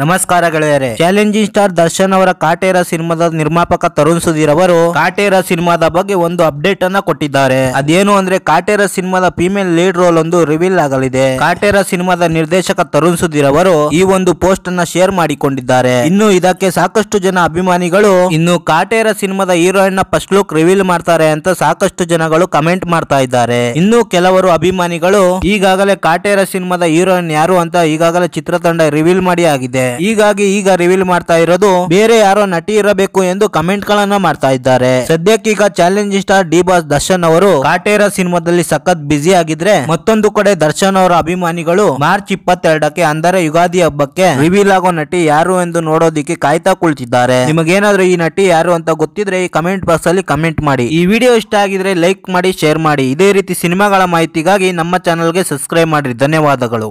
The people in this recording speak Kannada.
ನಮಸ್ಕಾರ ಗೆಳೆಯರೆ ಚಾಲೆಂಜಿಂಗ್ ಸ್ಟಾರ್ ದರ್ಶನ್ ಅವರ ಕಾಟೇರ ಸಿನಿಮಾದ ನಿರ್ಮಾಪಕ ತರುಣ್ ಸುಧೀರ್ ಅವರು ಕಾಟೇರ ಸಿನಿಮಾದ ಬಗ್ಗೆ ಒಂದು ಅಪ್ಡೇಟ್ ಅನ್ನ ಕೊಟ್ಟಿದ್ದಾರೆ ಅದೇನು ಅಂದ್ರೆ ಕಾಟೇರ ಸಿನಿಮಾದ ಫಿಮೇಲ್ ಲೀಡ್ ರೋಲ್ ಒಂದು ರಿವೀಲ್ ಆಗಲಿದೆ ಕಾಟೇರ ಸಿನಿಮಾದ ನಿರ್ದೇಶಕ ತರುಣ್ ಸುಧೀರ್ ಅವರು ಈ ಒಂದು ಪೋಸ್ಟ್ ಅನ್ನ ಶೇರ್ ಮಾಡಿಕೊಂಡಿದ್ದಾರೆ ಇನ್ನು ಇದಕ್ಕೆ ಸಾಕಷ್ಟು ಜನ ಅಭಿಮಾನಿಗಳು ಇನ್ನು ಕಾಟೇರ ಸಿನಿಮಾದ ಹೀರೋಯಿನ್ ನ ಫಸ್ಟ್ ಲುಕ್ ರಿವೀಲ್ ಮಾಡ್ತಾರೆ ಅಂತ ಸಾಕಷ್ಟು ಜನಗಳು ಕಮೆಂಟ್ ಮಾಡ್ತಾ ಇದ್ದಾರೆ ಇನ್ನು ಕೆಲವರು ಅಭಿಮಾನಿಗಳು ಈಗಾಗಲೇ ಕಾಟೇರ ಸಿನಿಮಾದ ಹೀರೋಯಿನ್ ಯಾರು ಅಂತ ಈಗಾಗಲೇ ಚಿತ್ರತಂಡ ರಿವೀಲ್ ಮಾಡಿ ಆಗಿದೆ ಇದೆ ಹೀಗಾಗಿ ಈಗ ರಿವೀಲ್ ಮಾಡ್ತಾ ಇರೋದು ಬೇರೆ ಯಾರೋ ನಟಿ ಇರಬೇಕು ಎಂದು ಕಮೆಂಟ್ ಗಳನ್ನ ಮಾಡ್ತಾ ಇದ್ದಾರೆ ಸದ್ಯಕ್ಕೀಗ challenge star D boss Darshan ಅವರು ಕಾಟೇರ ಸಿನಿಮಾದಲ್ಲಿ ಸಖತ್ ಬ್ಯುಸಿ ಆಗಿದ್ರೆ ಮತ್ತೊಂದು ಕಡೆ ದರ್ಶನ್ ಅವರ ಅಭಿಮಾನಿಗಳು ಮಾರ್ಚ್ ಇಪ್ಪತ್ತೆರಡಕ್ಕೆ ಅಂದರೆ ಯುಗಾದಿ ಹಬ್ಬಕ್ಕೆ ರಿವೀಲ್ ಆಗೋ ನಟಿ ಯಾರು ಎಂದು ನೋಡೋದಿಕ್ಕೆ ಕಾಯ್ತಾ ಕುಳಿತಿದ್ದಾರೆ ನಿಮಗೇನಾದ್ರೂ ಈ ನಟಿ ಯಾರು ಅಂತ ಗೊತ್ತಿದ್ರೆ ಈ ಕಮೆಂಟ್ ಬಾಕ್ಸ್ ಅಲ್ಲಿ ಕಮೆಂಟ್ ಮಾಡಿ ಈ ವಿಡಿಯೋ ಇಷ್ಟ ಆಗಿದ್ರೆ ಲೈಕ್ ಮಾಡಿ ಶೇರ್ ಮಾಡಿ ಇದೇ ರೀತಿ ಸಿನಿಮಾಗಳ ಮಾಹಿತಿಗಾಗಿ ನಮ್ಮ ಚಾನೆಲ್ಗೆ ಸಬ್ಸ್ಕ್ರೈಬ್ ಮಾಡಿ ಧನ್ಯವಾದಗಳು